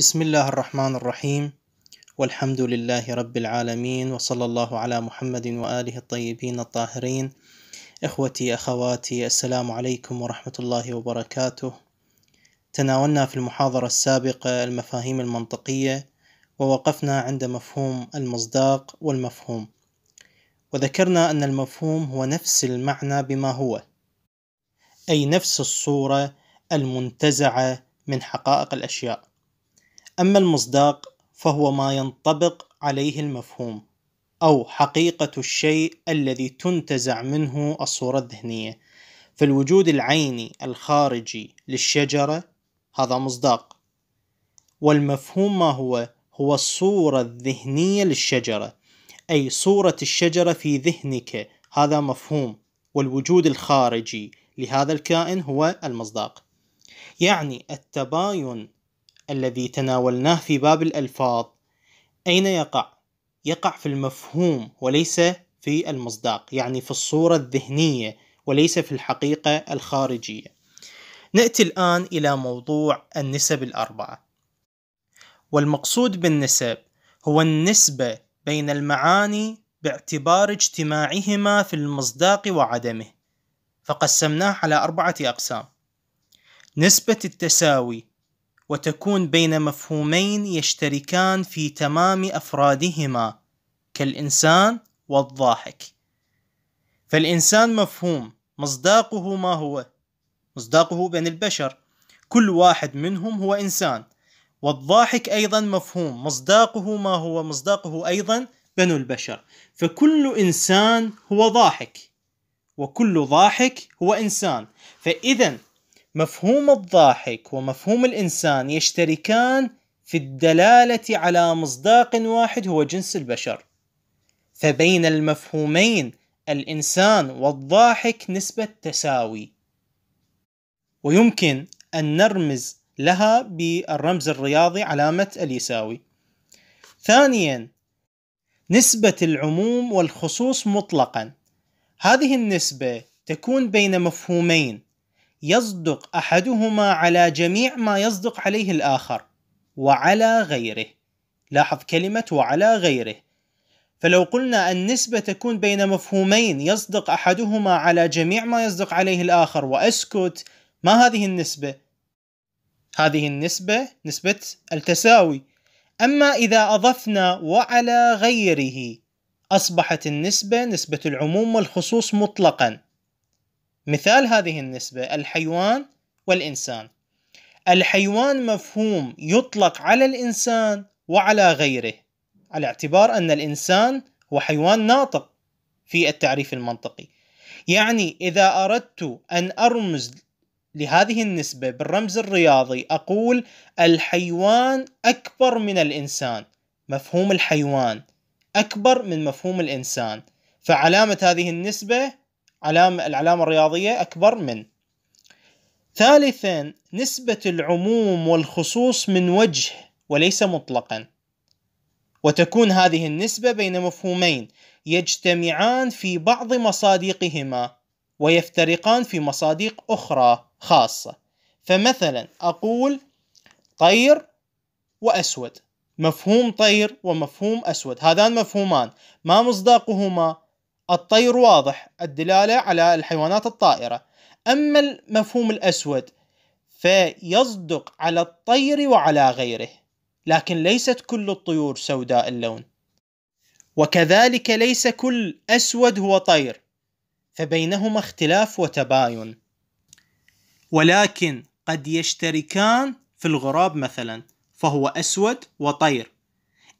بسم الله الرحمن الرحيم والحمد لله رب العالمين وصلى الله على محمد وآله الطيبين الطاهرين إخوتي أخواتي السلام عليكم ورحمة الله وبركاته تناولنا في المحاضرة السابقة المفاهيم المنطقية ووقفنا عند مفهوم المصداق والمفهوم وذكرنا أن المفهوم هو نفس المعنى بما هو أي نفس الصورة المنتزعة من حقائق الأشياء أما المصداق فهو ما ينطبق عليه المفهوم أو حقيقة الشيء الذي تنتزع منه الصورة الذهنية فالوجود العيني الخارجي للشجرة هذا مصداق والمفهوم ما هو؟ هو الصورة الذهنية للشجرة أي صورة الشجرة في ذهنك هذا مفهوم والوجود الخارجي لهذا الكائن هو المصداق يعني التباين الذي تناولناه في باب الألفاظ أين يقع؟ يقع في المفهوم وليس في المصداق يعني في الصورة الذهنية وليس في الحقيقة الخارجية نأتي الآن إلى موضوع النسب الأربعة والمقصود بالنسب هو النسبة بين المعاني باعتبار اجتماعهما في المصداق وعدمه فقسمناه على أربعة أقسام نسبة التساوي وتكون بين مفهومين يشتركان في تمام افرادهما كالانسان والضاحك فالانسان مفهوم مصداقه ما هو مصداقه بين البشر كل واحد منهم هو انسان والضاحك ايضا مفهوم مصداقه ما هو مصداقه ايضا بنو البشر فكل انسان هو ضاحك وكل ضاحك هو انسان فاذا مفهوم الضاحك ومفهوم الانسان يشتركان في الدلاله على مصداق واحد هو جنس البشر فبين المفهومين الانسان والضاحك نسبه تساوي ويمكن ان نرمز لها بالرمز الرياضي علامه اليساوي ثانيا نسبه العموم والخصوص مطلقا هذه النسبه تكون بين مفهومين يصدق احدهما على جميع ما يصدق عليه الاخر وعلى غيره لاحظ كلمه وعلى غيره فلو قلنا النسبه تكون بين مفهومين يصدق احدهما على جميع ما يصدق عليه الاخر واسكت ما هذه النسبه هذه النسبه نسبه التساوي اما اذا اضفنا وعلى غيره اصبحت النسبه نسبه العموم والخصوص مطلقا مثال هذه النسبة الحيوان والإنسان الحيوان مفهوم يطلق على الإنسان وعلى غيره على اعتبار أن الإنسان هو حيوان ناطق في التعريف المنطقي يعني إذا أردت أن أرمز لهذه النسبة بالرمز الرياضي أقول الحيوان أكبر من الإنسان مفهوم الحيوان أكبر من مفهوم الإنسان فعلامة هذه النسبة علامة العلامة الرياضية أكبر من ثالثا نسبة العموم والخصوص من وجه وليس مطلقا وتكون هذه النسبة بين مفهومين يجتمعان في بعض مصادقهما ويفترقان في مصادق أخرى خاصة فمثلا أقول طير وأسود مفهوم طير ومفهوم أسود هذان مفهومان ما مصداقهما الطير واضح الدلالة على الحيوانات الطائرة أما المفهوم الأسود فيصدق على الطير وعلى غيره لكن ليست كل الطيور سوداء اللون وكذلك ليس كل أسود هو طير فبينهما اختلاف وتباين ولكن قد يشتركان في الغراب مثلا فهو أسود وطير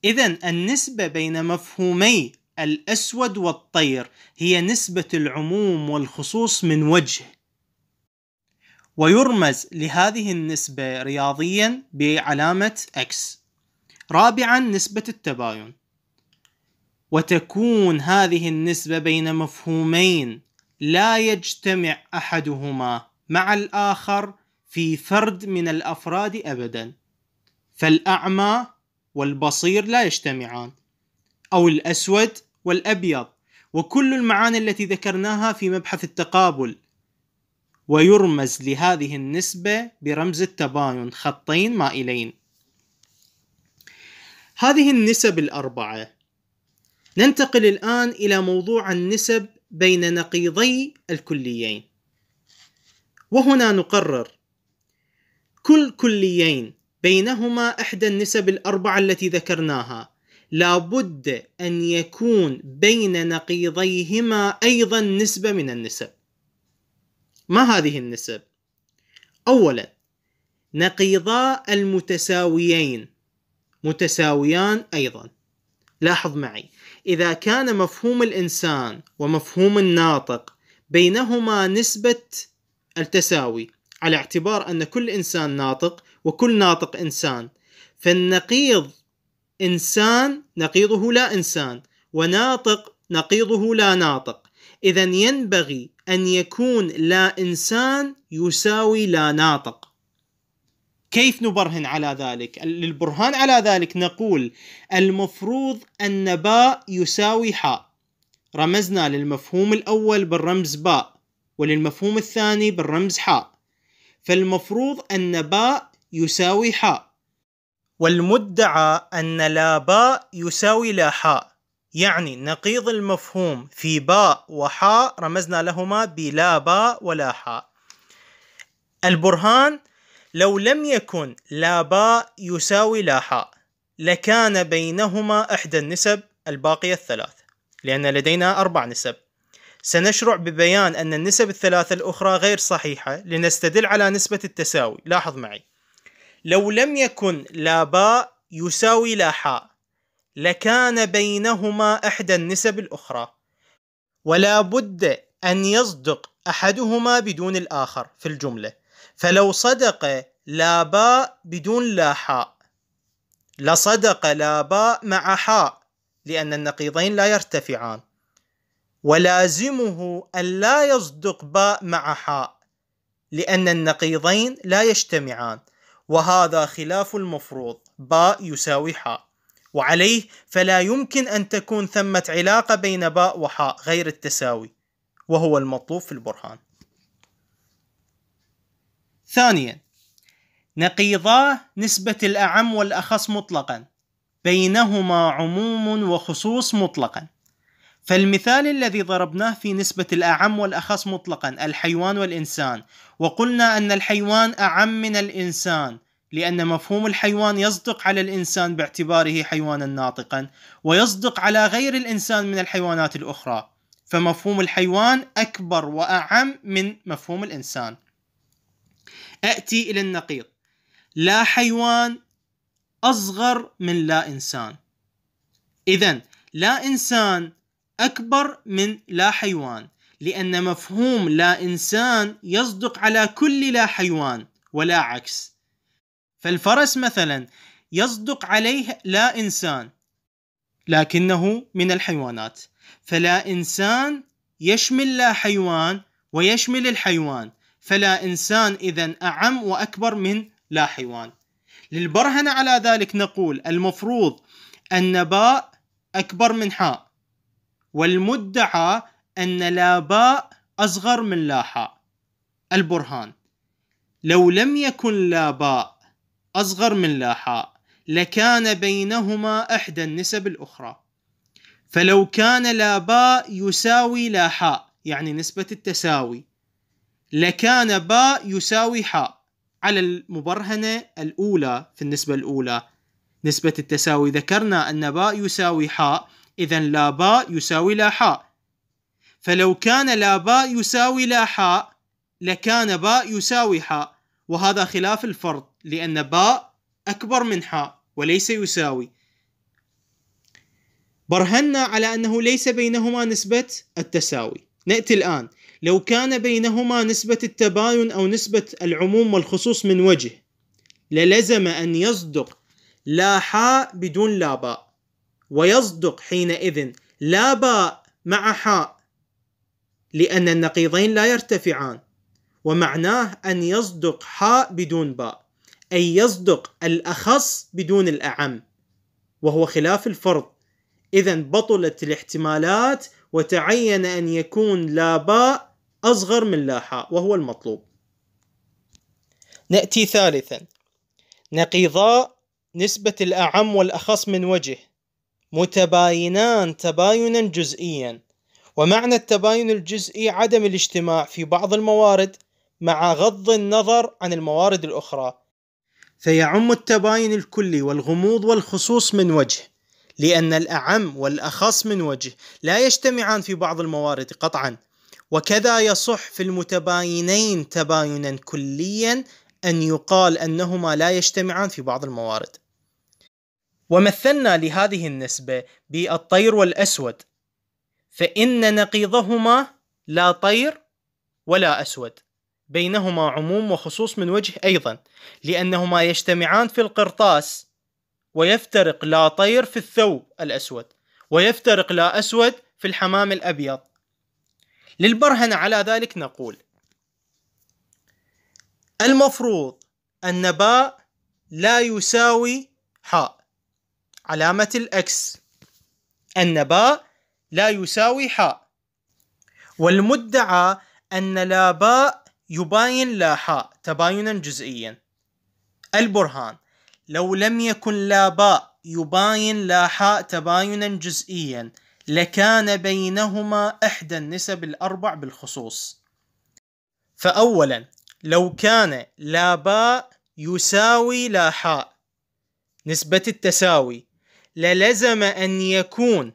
إذا النسبة بين مفهومي الأسود والطير هي نسبة العموم والخصوص من وجه ويرمز لهذه النسبة رياضيا بعلامة X رابعا نسبة التباين وتكون هذه النسبة بين مفهومين لا يجتمع أحدهما مع الآخر في فرد من الأفراد أبدا فالأعمى والبصير لا يجتمعان أو الأسود والأبيض وكل المعاني التي ذكرناها في مبحث التقابل ويرمز لهذه النسبة برمز التباين خطين مائلين هذه النسب الأربعة ننتقل الآن إلى موضوع النسب بين نقيضي الكليين وهنا نقرر كل كليين بينهما إحدى النسب الأربعة التي ذكرناها لابد أن يكون بين نقيضيهما أيضا نسبة من النسب ما هذه النسب؟ أولا نقيضا المتساويين متساويان أيضا لاحظ معي إذا كان مفهوم الإنسان ومفهوم الناطق بينهما نسبة التساوي على اعتبار أن كل إنسان ناطق وكل ناطق إنسان فالنقيض إنسان نقيضه لا إنسان وناطق نقيضه لا ناطق إذا ينبغي أن يكون لا إنسان يساوي لا ناطق كيف نبرهن على ذلك؟ للبرهان على ذلك نقول المفروض أن باء يساوي حاء رمزنا للمفهوم الأول بالرمز باء وللمفهوم الثاني بالرمز حاء فالمفروض أن باء يساوي حاء والمدعى أن لا باء يساوي لا حاء يعني نقيض المفهوم في باء وحاء رمزنا لهما بلا باء ولا حاء البرهان لو لم يكن لا باء يساوي لا حاء لكان بينهما إحدى النسب الباقية الثلاث لأن لدينا أربع نسب سنشرع ببيان أن النسب الثلاثة الأخرى غير صحيحة لنستدل على نسبة التساوي لاحظ معي لو لم يكن لا باء يساوي لا حاء لكان بينهما إحدى النسب الأخرى ولا بد أن يصدق أحدهما بدون الآخر في الجملة فلو صدق لا باء بدون لا حاء لصدق لا باء مع حاء لأن النقيضين لا يرتفعان ولازمه أن لا يصدق باء مع حاء لأن النقيضين لا يجتمعان وهذا خلاف المفروض باء يساوي حاء وعليه فلا يمكن أن تكون ثمة علاقة بين باء وحاء غير التساوي وهو المطلوب في البرهان ثانيا نقيضا نسبة الأعم والأخص مطلقا بينهما عموم وخصوص مطلقا فالمثال الذي ضربناه في نسبة الأعم والأخص مطلقا الحيوان والإنسان وقلنا أن الحيوان أعم من الإنسان لأن مفهوم الحيوان يصدق على الإنسان باعتباره حيوانا ناطقا ويصدق على غير الإنسان من الحيوانات الأخرى فمفهوم الحيوان أكبر وأعم من مفهوم الإنسان أتي إلى النقيض لا حيوان أصغر من لا إنسان إذا لا إنسان أكبر من لا حيوان لأن مفهوم لا إنسان يصدق على كل لا حيوان ولا عكس فالفرس مثلا يصدق عليه لا إنسان لكنه من الحيوانات فلا إنسان يشمل لا حيوان ويشمل الحيوان فلا إنسان إذا أعم وأكبر من لا حيوان للبرهنة على ذلك نقول المفروض أن باء أكبر من حاء والمدعى أن لا باء أصغر من لا حاء البرهان لو لم يكن لا باء أصغر من لا حاء لكان بينهما إحدى النسب الأخرى فلو كان لا باء يساوي لا حاء يعني نسبة التساوي لكان باء يساوي حاء على المبرهنة الأولى في النسبة الأولى نسبة التساوي ذكرنا أن باء يساوي حاء إذا لا باء يساوي لا حاء فلو كان لا باء يساوي لا حاء لكان باء يساوي حاء وهذا خلاف الفرض لأن باء أكبر من حاء وليس يساوي برهنا على أنه ليس بينهما نسبة التساوي نأتي الآن لو كان بينهما نسبة التباين أو نسبة العموم والخصوص من وجه للزم أن يصدق لا حاء بدون لا باء ويصدق حينئذ لا باء مع حاء لأن النقيضين لا يرتفعان ومعناه أن يصدق حاء بدون باء أي يصدق الأخص بدون الأعم وهو خلاف الفرض إذا بطلت الاحتمالات وتعين أن يكون لا باء أصغر من لا حاء وهو المطلوب نأتي ثالثا نقيضاء نسبة الأعم والأخص من وجه متباينان تباينا جزئيا ومعنى التباين الجزئي عدم الاجتماع في بعض الموارد مع غض النظر عن الموارد الأخرى فيعم التباين الكلي والغموض والخصوص من وجه لأن الأعم والأخص من وجه لا يجتمعان في بعض الموارد قطعا وكذا يصح في المتباينين تباينا كليا أن يقال أنهما لا يجتمعان في بعض الموارد ومثلنا لهذه النسبة بالطير والأسود فإن نقيضهما لا طير ولا أسود بينهما عموم وخصوص من وجه أيضا لأنهما يجتمعان في القرطاس ويفترق لا طير في الثوب الأسود ويفترق لا أسود في الحمام الأبيض للبرهنة على ذلك نقول المفروض أن باء لا يساوي حاء علامة الأكس أن باء لا يساوي حاء والمدعى أن لا باء يباين لا حاء تباينا جزئيا البرهان لو لم يكن لا باء يباين لا حاء تباينا جزئيا لكان بينهما إحدى النسب الأربع بالخصوص فأولا لو كان لا باء يساوي لا حاء نسبة التساوي للزم أن يكون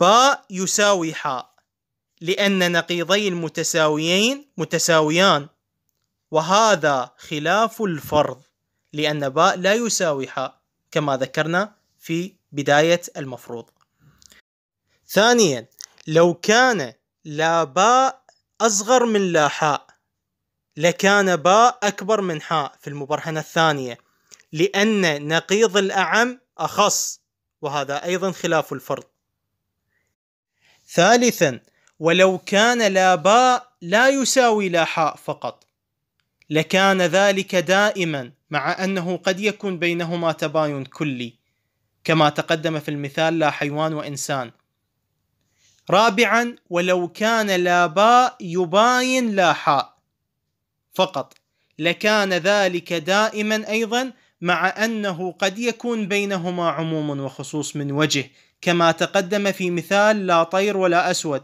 باء يساوي حاء لأن نقيضي المتساويين متساويان وهذا خلاف الفرض لأن باء لا يساوي حاء كما ذكرنا في بداية المفروض ثانيا لو كان لا باء أصغر من لا حاء لكان باء أكبر من حاء في المبرهنة الثانية لأن نقيض الأعم أخص وهذا أيضا خلاف الفرض ثالثا ولو كان لا باء لا يساوي لا حاء فقط لكان ذلك دائما مع أنه قد يكون بينهما تباين كلي كما تقدم في المثال لا حيوان وإنسان رابعا ولو كان لا باء يباين لا حاء فقط لكان ذلك دائما أيضا مع انه قد يكون بينهما عموم وخصوص من وجه كما تقدم في مثال لا طير ولا اسود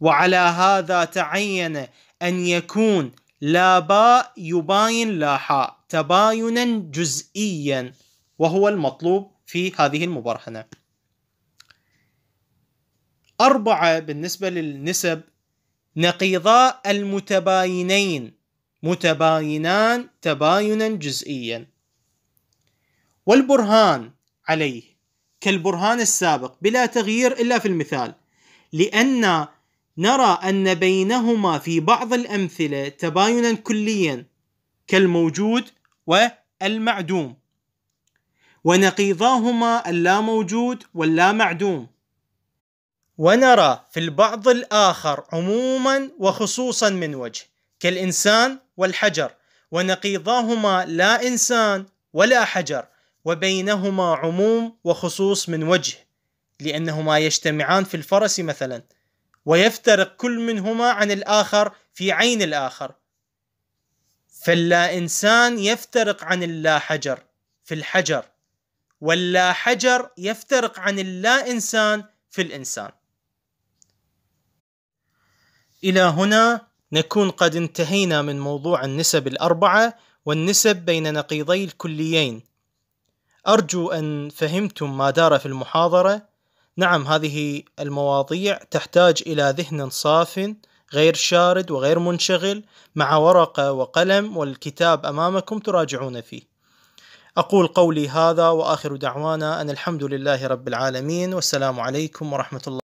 وعلى هذا تعين ان يكون لا باء يباين لا حاء تباينا جزئيا وهو المطلوب في هذه المبرهنه أربعة بالنسبة للنسب نقيضا المتباينين متباينان تباينا جزئيا والبرهان عليه كالبرهان السابق بلا تغيير الا في المثال لان نرى ان بينهما في بعض الامثله تباينا كليا كالموجود والمعدوم ونقيضاهما اللا موجود واللا معدوم ونرى في البعض الاخر عموما وخصوصا من وجه كالانسان والحجر ونقيضاهما لا انسان ولا حجر وبينهما عموم وخصوص من وجه لأنهما يجتمعان في الفرس مثلا ويفترق كل منهما عن الآخر في عين الآخر فاللا إنسان يفترق عن اللا حجر في الحجر واللا حجر يفترق عن اللا إنسان في الإنسان إلى هنا نكون قد انتهينا من موضوع النسب الأربعة والنسب بين نقيضي الكليين أرجو أن فهمتم ما دار في المحاضرة نعم هذه المواضيع تحتاج إلى ذهن صاف غير شارد وغير منشغل مع ورقة وقلم والكتاب أمامكم تراجعون فيه أقول قولي هذا وآخر دعوانا أن الحمد لله رب العالمين والسلام عليكم ورحمة الله